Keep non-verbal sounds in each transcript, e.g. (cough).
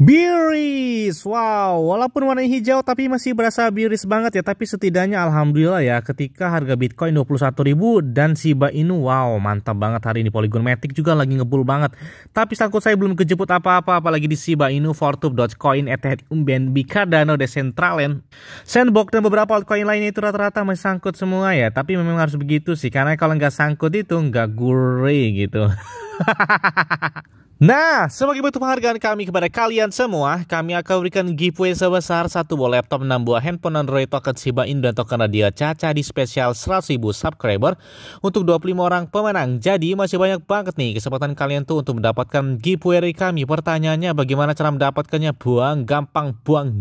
Biris, wow, walaupun warna hijau tapi masih berasa biris banget ya Tapi setidaknya alhamdulillah ya ketika harga Bitcoin 21.000 dan Shiba Inu Wow, mantap banget hari ini Polygon Matic juga lagi ngebul banget Tapi sangkut saya belum kejeput apa-apa apalagi di Shiba Inu, Fortube, Dogecoin, Ethereum, BNB, Cardano, Decentraland Sandbox dan beberapa altcoin lainnya itu rata-rata masih sangkut semua ya Tapi memang harus begitu sih karena kalau nggak sangkut itu nggak gurih gitu (laughs) Nah, sebagai bentuk penghargaan kami kepada kalian semua, kami akan berikan giveaway sebesar satu buah laptop, 6 buah handphone Android, token Shiba Inu, dan token Radio Caca di spesial 100.000 subscriber untuk 25 orang pemenang. Jadi masih banyak banget nih kesempatan kalian tuh untuk mendapatkan giveaway dari kami. Pertanyaannya bagaimana cara mendapatkannya? Buang, gampang, buang.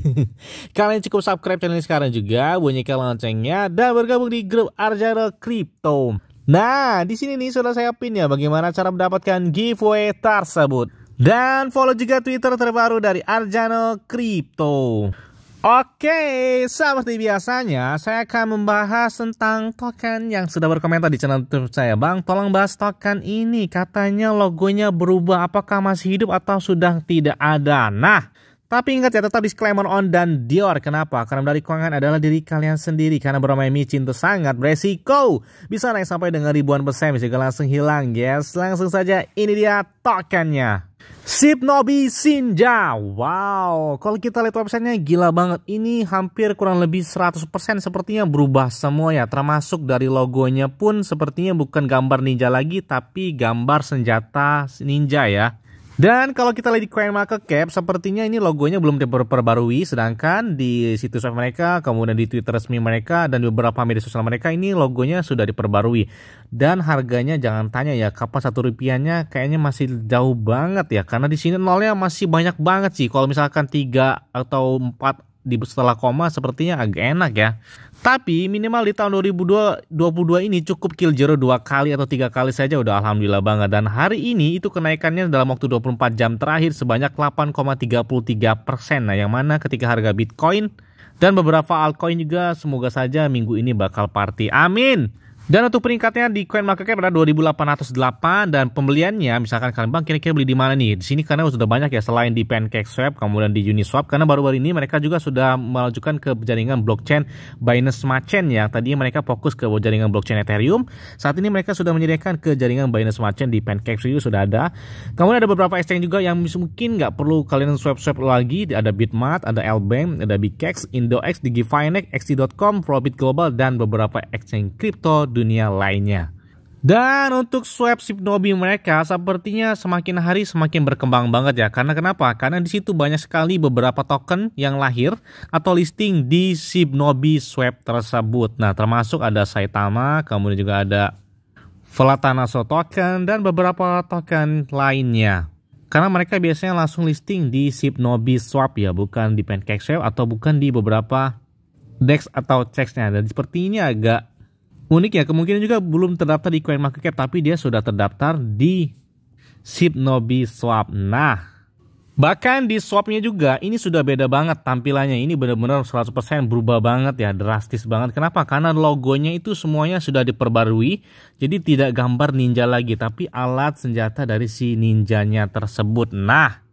(laughs) kalian cukup subscribe channel ini sekarang juga, bunyikan loncengnya, dan bergabung di grup Arjaro Crypto. Nah, di sini nih sudah saya pin ya bagaimana cara mendapatkan giveaway tersebut. Dan follow juga Twitter terbaru dari Arjano Crypto. Oke, seperti biasanya saya akan membahas tentang token yang sudah berkomentar di channel YouTube saya. Bang, tolong bahas token ini. Katanya logonya berubah, apakah masih hidup atau sudah tidak ada? Nah, tapi ingat ya tetap disclaimer on dan Dior. Kenapa? Karena dari keuangan adalah diri kalian sendiri. Karena bermain micin itu sangat beresiko. Bisa naik sampai dengan ribuan persen, bisa langsung hilang. guys. langsung saja ini dia tokennya. Sipnobi Sinja. Wow, kalau kita lihat websitenya gila banget. Ini hampir kurang lebih 100% sepertinya berubah semua ya. Termasuk dari logonya pun sepertinya bukan gambar ninja lagi tapi gambar senjata ninja ya. Dan kalau kita lihat di Cap, sepertinya ini logonya belum diperbarui, sedangkan di situs web mereka, kemudian di Twitter resmi mereka, dan beberapa media sosial mereka, ini logonya sudah diperbarui. Dan harganya jangan tanya ya, kapan satu rupiahnya kayaknya masih jauh banget ya, karena di sini nolnya masih banyak banget sih. Kalau misalkan 3 atau 4 di setelah koma sepertinya agak enak ya. Tapi minimal di tahun 2022 ini cukup kill zero dua kali atau tiga kali saja udah alhamdulillah banget. Dan hari ini itu kenaikannya dalam waktu 24 jam terakhir sebanyak 8,33 persen. Nah yang mana ketika harga Bitcoin dan beberapa altcoin juga semoga saja minggu ini bakal party. Amin. Dan untuk peringkatnya di Coin Market Cap 2808 dan pembeliannya misalkan kalian bang kira-kira beli di mana nih? Di sini karena sudah banyak ya selain di Pancake Swap, kemudian di Uniswap karena baru-baru ini mereka juga sudah melanjutkan ke jaringan blockchain Binance Smart Chain yang tadinya mereka fokus ke jaringan blockchain Ethereum. Saat ini mereka sudah menyediakan ke jaringan Binance Smart Chain di Pancake PancakeSwap sudah ada. Kemudian ada beberapa exchange juga yang mungkin nggak perlu kalian swap-swap lagi. Ada Bitmart, ada Lbank, ada Bikex, Indox, DigiFinex, XT.com, Probit Global dan beberapa exchange crypto dunia lainnya. Dan untuk swab shinobi mereka sepertinya semakin hari semakin berkembang banget ya. Karena kenapa? Karena di situ banyak sekali beberapa token yang lahir atau listing di shinobi swap tersebut. Nah, termasuk ada Saitama, kemudian juga ada Velatanaso token dan beberapa token lainnya. Karena mereka biasanya langsung listing di shinobi swap ya, bukan di pancake swap atau bukan di beberapa dex atau checksnya dan seperti ini agak unik ya kemungkinan juga belum terdaftar di CoinMarketCap tapi dia sudah terdaftar di Sipnobi Swap. Nah, bahkan di swapnya juga ini sudah beda banget tampilannya. Ini benar-benar 100% berubah banget ya, drastis banget. Kenapa? Karena logonya itu semuanya sudah diperbarui. Jadi tidak gambar ninja lagi, tapi alat senjata dari si ninjanya tersebut. Nah,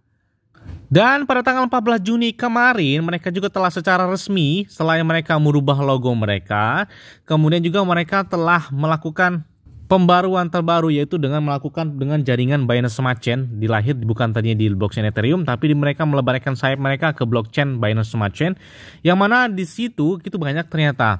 dan pada tanggal 14 Juni kemarin mereka juga telah secara resmi selain mereka merubah logo mereka, kemudian juga mereka telah melakukan pembaruan terbaru yaitu dengan melakukan dengan jaringan Binance Smart Chain dilahir bukan tadinya di blockchain Ethereum tapi di mereka melebarkan sayap mereka ke blockchain Binance Smart Chain yang mana di situ itu banyak ternyata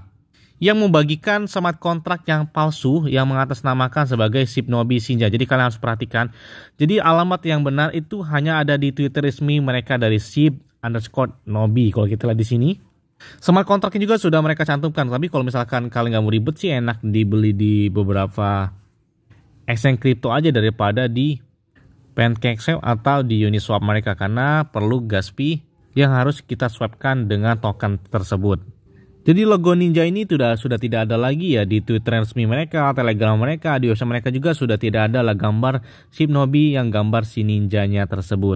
yang membagikan semat kontrak yang palsu yang mengatasnamakan sebagai Sipnobi Sinja. Jadi kalian harus perhatikan. Jadi alamat yang benar itu hanya ada di Twitter resmi mereka dari Sip underscore Nobi. Kalau kita lihat di sini. Smart kontraknya juga sudah mereka cantumkan. Tapi kalau misalkan kalian nggak mau ribet sih enak dibeli di beberapa exchange crypto aja daripada di Pancake atau di Uniswap mereka karena perlu gas fee yang harus kita swapkan dengan token tersebut. Jadi logo Ninja ini sudah sudah tidak ada lagi ya di Twitter resmi mereka, Telegram mereka, di website mereka juga sudah tidak ada lah gambar Shinobi yang gambar si ninjanya tersebut.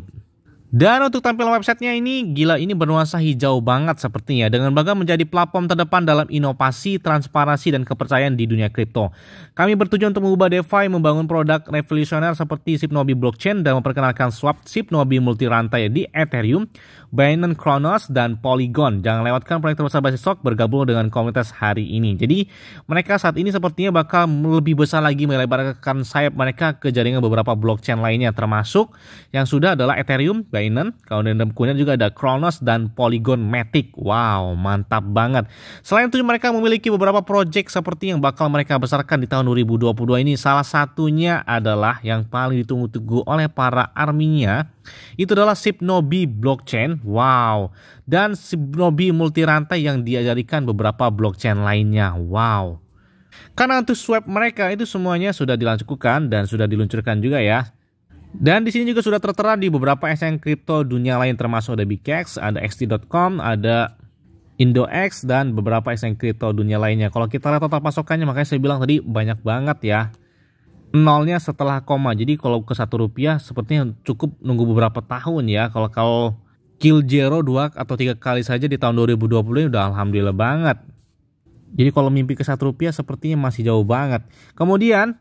Dan untuk tampilan websitenya ini, gila ini bernuansa hijau banget sepertinya. Dengan bangga menjadi platform terdepan dalam inovasi, transparansi, dan kepercayaan di dunia kripto. Kami bertujuan untuk mengubah DeFi, membangun produk revolusioner seperti Sipnobi Blockchain, dan memperkenalkan swap Sipnobi multirantai di Ethereum, Binance Kronos, dan Polygon. Jangan lewatkan proyek terbesar basis stock bergabung dengan komunitas hari ini. Jadi mereka saat ini sepertinya bakal lebih besar lagi melebarkan sayap mereka ke jaringan beberapa blockchain lainnya, termasuk yang sudah adalah Ethereum, Leinen. Kalau dendam juga ada Kronos dan Polygon Matic. Wow, mantap banget. Selain itu mereka memiliki beberapa project seperti yang bakal mereka besarkan di tahun 2022 ini. Salah satunya adalah yang paling ditunggu-tunggu oleh para arminya. Itu adalah Sipnobi Blockchain. Wow. Dan Sipnobi Rantai yang diajarkan beberapa blockchain lainnya. Wow. Karena untuk swap mereka itu semuanya sudah dilakukan dan sudah diluncurkan juga ya. Dan di sini juga sudah tertera di beberapa exchange kripto dunia lain termasuk ada BKX, ada XT.com, ada IndoX dan beberapa exchange kripto dunia lainnya. Kalau kita lihat total pasokannya makanya saya bilang tadi banyak banget ya. Nolnya setelah koma. Jadi kalau ke satu rupiah sepertinya cukup nunggu beberapa tahun ya. Kalau kalau kill zero dua atau tiga kali saja di tahun 2020 ini udah alhamdulillah banget. Jadi kalau mimpi ke satu rupiah sepertinya masih jauh banget. Kemudian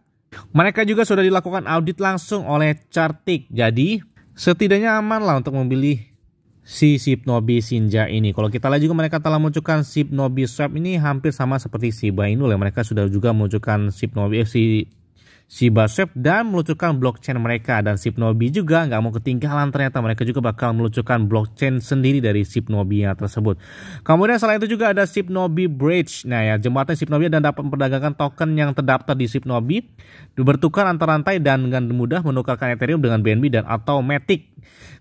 mereka juga sudah dilakukan audit langsung oleh Chartik. Jadi setidaknya aman lah untuk memilih si Sipnobi Sinja ini. Kalau kita lihat juga mereka telah munculkan Sipnobi Swap ini hampir sama seperti Shiba Inu. Ya. Mereka sudah juga munculkan Sipnobi eh, si Shiba Swap dan meluncurkan blockchain mereka dan Sipnobi juga nggak mau ketinggalan ternyata mereka juga bakal meluncurkan blockchain sendiri dari Sipnobi tersebut. Kemudian selain itu juga ada Sipnobi Bridge. Nah ya jembatan Sipnobi dan dapat memperdagangkan token yang terdaftar di Sipnobi bertukar antar rantai dan dengan mudah menukarkan Ethereum dengan BNB dan atau Matic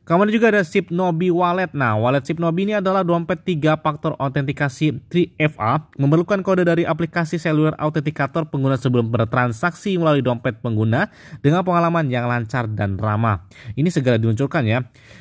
Kemudian juga ada SIP Nobi Wallet. Nah, wallet SIP Nobi ini adalah dompet 3 faktor autentikasi 3FA, memerlukan kode dari aplikasi seluler autentikator pengguna sebelum bertransaksi melalui dompet pengguna dengan pengalaman yang lancar dan ramah. Ini segera diluncurkan ya.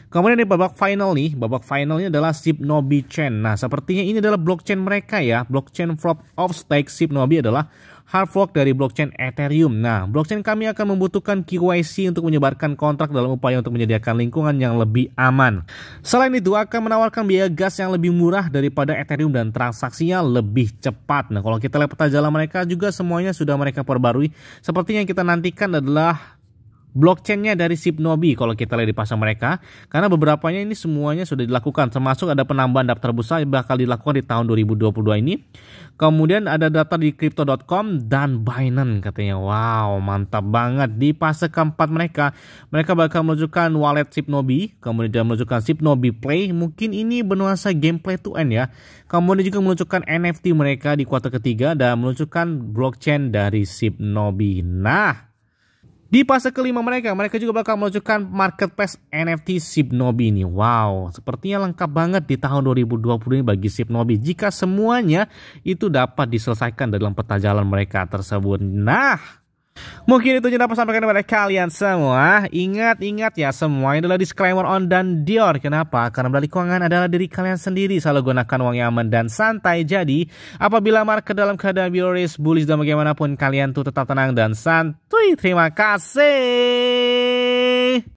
Kemudian di babak final nih, babak finalnya adalah SIP Nobi Chain. Nah, sepertinya ini adalah blockchain mereka ya. Blockchain proof of stake SIP Nobi adalah hard fork dari blockchain Ethereum. Nah, blockchain kami akan membutuhkan KYC untuk menyebarkan kontrak dalam upaya untuk menyediakan lingkungan yang lebih aman. Selain itu akan menawarkan biaya gas yang lebih murah daripada Ethereum dan transaksinya lebih cepat. Nah, kalau kita lihat peta jalan mereka juga semuanya sudah mereka perbarui. Seperti yang kita nantikan adalah blockchainnya dari Sipnobi kalau kita lihat di pasar mereka karena beberapanya ini semuanya sudah dilakukan termasuk ada penambahan daftar bursa yang bakal dilakukan di tahun 2022 ini kemudian ada data di crypto.com dan Binance katanya wow mantap banget di fase keempat mereka mereka bakal menunjukkan wallet Sipnobi kemudian juga menunjukkan Sipnobi Play mungkin ini benuasa gameplay to end ya kemudian juga menunjukkan NFT mereka di kuartal ketiga dan menunjukkan blockchain dari Sipnobi nah di fase kelima mereka, mereka juga bakal meluncurkan marketplace NFT Sipnobi ini. Wow, sepertinya lengkap banget di tahun 2020 ini bagi Sipnobi. Jika semuanya itu dapat diselesaikan dalam peta jalan mereka tersebut. Nah, Mungkin itu yang dapat sampaikan kepada kalian semua. Ingat-ingat ya semua ini adalah disclaimer on dan Dior. Kenapa? Karena melalui keuangan adalah diri kalian sendiri. Selalu gunakan uang yang aman dan santai. Jadi apabila market dalam keadaan bearish, bullish dan bagaimanapun kalian tuh tetap tenang dan santuy. Terima kasih.